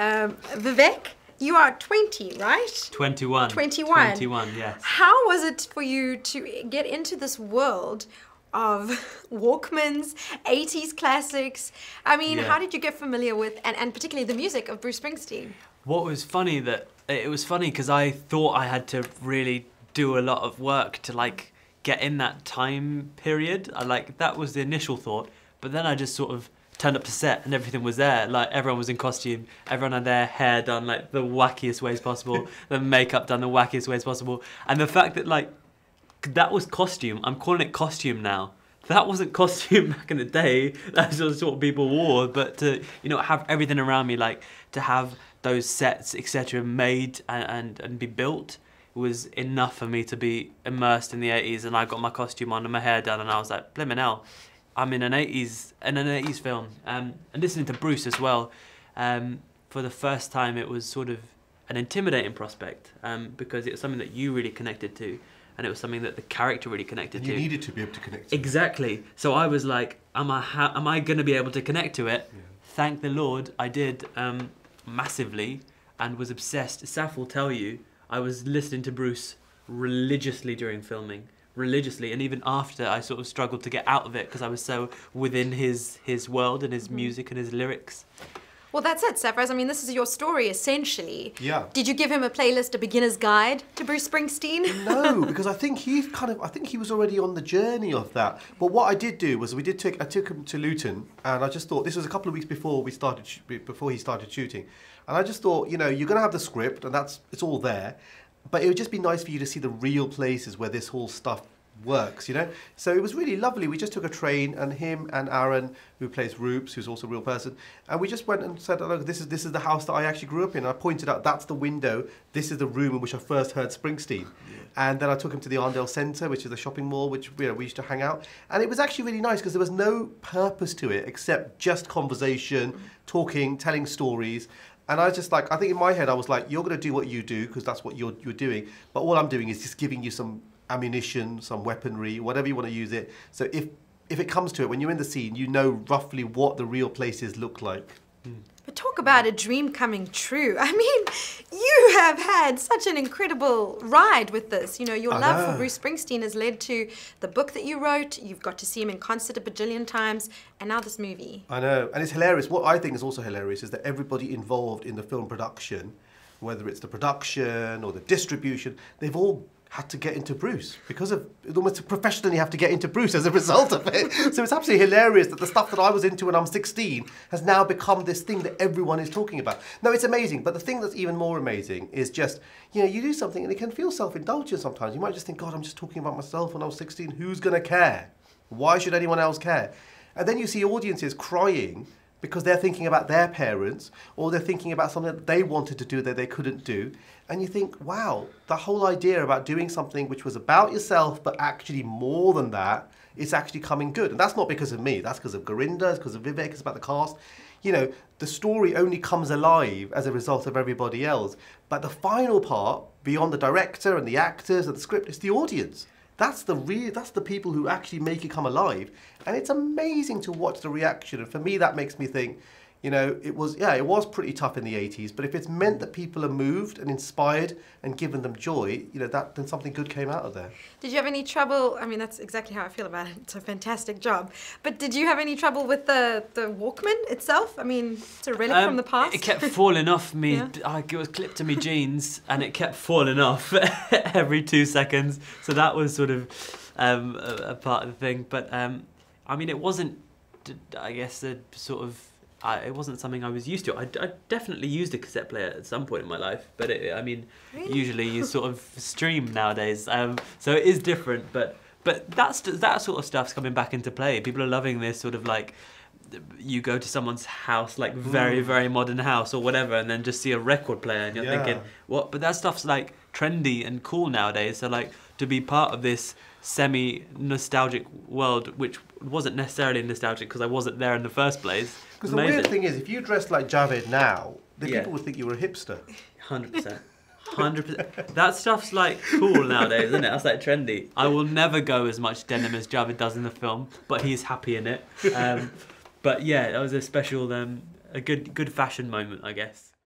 um, Vivek, you are 20, right? 21. 21. 21, yes. How was it for you to get into this world of Walkmans, 80s classics? I mean, yeah. how did you get familiar with, and, and particularly the music of Bruce Springsteen? What was funny that, it was funny because I thought I had to really do a lot of work to like get in that time period. I like, that was the initial thought. But then I just sort of turned up to set and everything was there. Like everyone was in costume, everyone had their hair done like the wackiest ways possible, the makeup done the wackiest ways possible, and the fact that like that was costume. I'm calling it costume now. That wasn't costume back in the day. That's just what people wore. But to you know have everything around me, like to have those sets etc. made and, and and be built was enough for me to be immersed in the 80s and I got my costume on and my hair done and I was like, blimmin' hell, I'm in an 80s in an 80s film, um, and listening to Bruce as well. Um, for the first time, it was sort of an intimidating prospect um, because it was something that you really connected to, and it was something that the character really connected and you to. You needed to be able to connect. To exactly. It. So I was like, "Am I ha- am I going to be able to connect to it?" Yeah. Thank the Lord, I did um, massively, and was obsessed. Saf will tell you, I was listening to Bruce religiously during filming religiously and even after I sort of struggled to get out of it because I was so within his his world and his mm -hmm. music and his lyrics. Well, that's it, Sephiroth. I mean, this is your story, essentially. Yeah. Did you give him a playlist, a beginner's guide to Bruce Springsteen? no, because I think he kind of, I think he was already on the journey of that. But what I did do was we did take, I took him to Luton, and I just thought this was a couple of weeks before we started, before he started shooting, and I just thought, you know, you're going to have the script, and that's it's all there, but it would just be nice for you to see the real places where this whole stuff works, you know? So it was really lovely. We just took a train and him and Aaron, who plays Roops, who's also a real person, and we just went and said, oh, look, this is, this is the house that I actually grew up in. I pointed out, that's the window. This is the room in which I first heard Springsteen. Yeah. And then I took him to the Arndale Centre, which is a shopping mall, which you know, we used to hang out. And it was actually really nice because there was no purpose to it except just conversation, mm. talking, telling stories. And I was just like, I think in my head, I was like, you're going to do what you do because that's what you're, you're doing. But all I'm doing is just giving you some ammunition, some weaponry, whatever you want to use it. So if, if it comes to it, when you're in the scene, you know roughly what the real places look like. Mm. But talk about a dream coming true. I mean, you have had such an incredible ride with this. You know, your I love know. for Bruce Springsteen has led to the book that you wrote. You've got to see him in concert a bajillion times, and now this movie. I know, and it's hilarious. What I think is also hilarious is that everybody involved in the film production, whether it's the production or the distribution, they've all had to get into Bruce because of almost professionally have to get into Bruce as a result of it. so it's absolutely hilarious that the stuff that I was into when I'm 16 has now become this thing that everyone is talking about. No, it's amazing, but the thing that's even more amazing is just, you know, you do something and it can feel self-indulgent sometimes. You might just think, God, I'm just talking about myself when I was 16. Who's gonna care? Why should anyone else care? And then you see audiences crying because they're thinking about their parents or they're thinking about something that they wanted to do that they couldn't do. And you think, wow, the whole idea about doing something which was about yourself, but actually more than that, it's actually coming good. And that's not because of me, that's because of Gorinda, it's because of Vivek, it's about the cast. You know, the story only comes alive as a result of everybody else. But the final part, beyond the director and the actors and the script, it's the audience. That's the real, that's the people who actually make it come alive. And it's amazing to watch the reaction. And for me, that makes me think, you know, it was, yeah, it was pretty tough in the 80s, but if it's meant that people are moved and inspired and given them joy, you know, that then something good came out of there. Did you have any trouble? I mean, that's exactly how I feel about it. It's a fantastic job. But did you have any trouble with the, the Walkman itself? I mean, it's a relic um, from the past. It kept falling off me. Yeah. I, it was clipped to my jeans and it kept falling off every two seconds. So that was sort of um, a, a, part of the thing. But um, I mean, it wasn't, I guess, the sort of I, it wasn't something I was used to. I, I, definitely used a cassette player at some point in my life, but it, I mean, really? usually you sort of stream nowadays. Um, so it is different, but but that's that sort of stuff's coming back into play. People are loving this sort of like you go to someone's house, like mm. very, mm. very modern house or whatever, and then just see a record player and you're yeah. thinking, what? But that stuff's like trendy and cool nowadays. So, like, to be part of this semi nostalgic world, which wasn't necessarily nostalgic because I wasn't there in the first place. Because the weird thing is, if you dressed like Javid now, the yeah. people would think you were a hipster. 100%. Hundred percent. That stuff's like cool nowadays, isn't it? That's like trendy. I will never go as much denim as Javid does in the film, but he's happy in it. Um, but yeah, that was a special, um, a good good fashion moment, I guess.